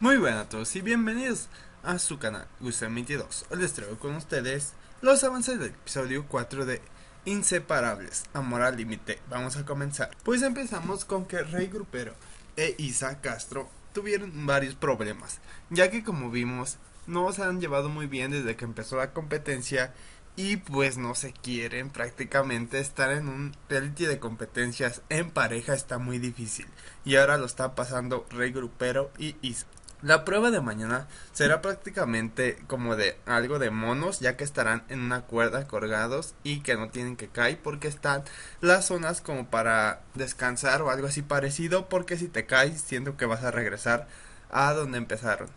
Muy buenas a todos y bienvenidos a su canal Gustavo 22 Hoy les traigo con ustedes los avances del episodio 4 de Inseparables, Amor al Límite. Vamos a comenzar. Pues empezamos con que Rey Grupero e Isa Castro tuvieron varios problemas, ya que como vimos no se han llevado muy bien desde que empezó la competencia y pues no se quieren prácticamente estar en un reality de competencias en pareja está muy difícil y ahora lo está pasando Rey Grupero y Isa. La prueba de mañana será prácticamente como de algo de monos, ya que estarán en una cuerda colgados y que no tienen que caer porque están las zonas como para descansar o algo así parecido, porque si te caes siento que vas a regresar a donde empezaron.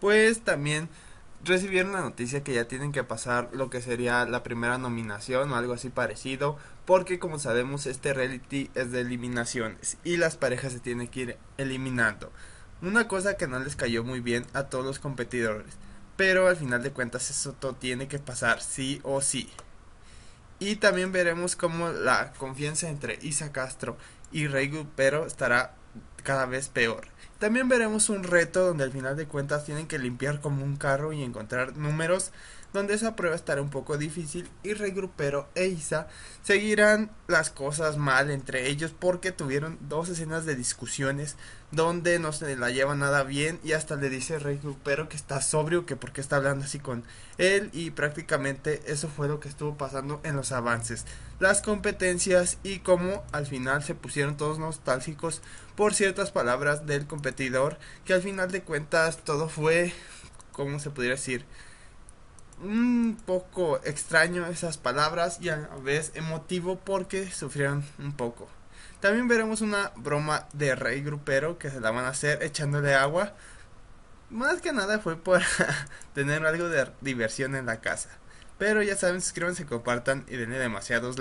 Pues también recibieron la noticia que ya tienen que pasar lo que sería la primera nominación o algo así parecido, porque como sabemos este reality es de eliminaciones y las parejas se tienen que ir eliminando. Una cosa que no les cayó muy bien a todos los competidores, pero al final de cuentas eso todo tiene que pasar sí o sí. Y también veremos cómo la confianza entre Isa Castro y Rey Pero estará cada vez peor. También veremos un reto donde al final de cuentas tienen que limpiar como un carro y encontrar números, donde esa prueba estará un poco difícil y Regrupero e Isa seguirán las cosas mal entre ellos porque tuvieron dos escenas de discusiones donde no se la lleva nada bien y hasta le dice Regrupero que está sobrio, que porque está hablando así con él y prácticamente eso fue lo que estuvo pasando en los avances, las competencias y cómo al final se pusieron todos nostálgicos por ciertas palabras del competidor que al final de cuentas todo fue, como se pudiera decir? Un poco extraño esas palabras y a la vez emotivo porque sufrieron un poco. También veremos una broma de rey grupero que se la van a hacer echándole agua. Más que nada fue por tener algo de diversión en la casa. Pero ya saben, suscríbanse, compartan y denle demasiados